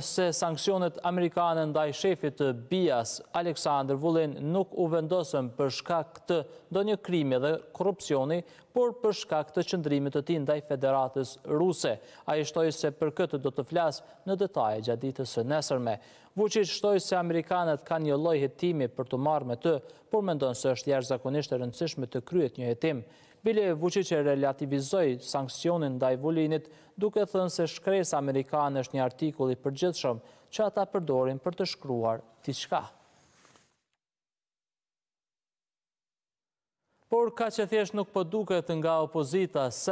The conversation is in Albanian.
Se sankcionet Amerikanën ndaj shefit të Bias, Aleksandr Vullin nuk u vendosën për shkak të do një krimi dhe korupcioni, por për shkak të qëndrimit të ti ndaj Federatës Ruse. A i shtoj se për këtë do të flasë në detaj e gjaditës së nesërme. Vucic shtoj se Amerikanët ka një loj hetimi për të marrë me të, por mendon se është jashtë zakonisht e rëndësishme të kryet një hetim. Bile Vucic e relativizoi sankcionin da i vullinit duke thënë se shkres Amerikanë është një artikul i përgjithshëm që ata përdorin për të shkruar t'i shka. Por, ka që thjesht nuk përduket po nga opozita, se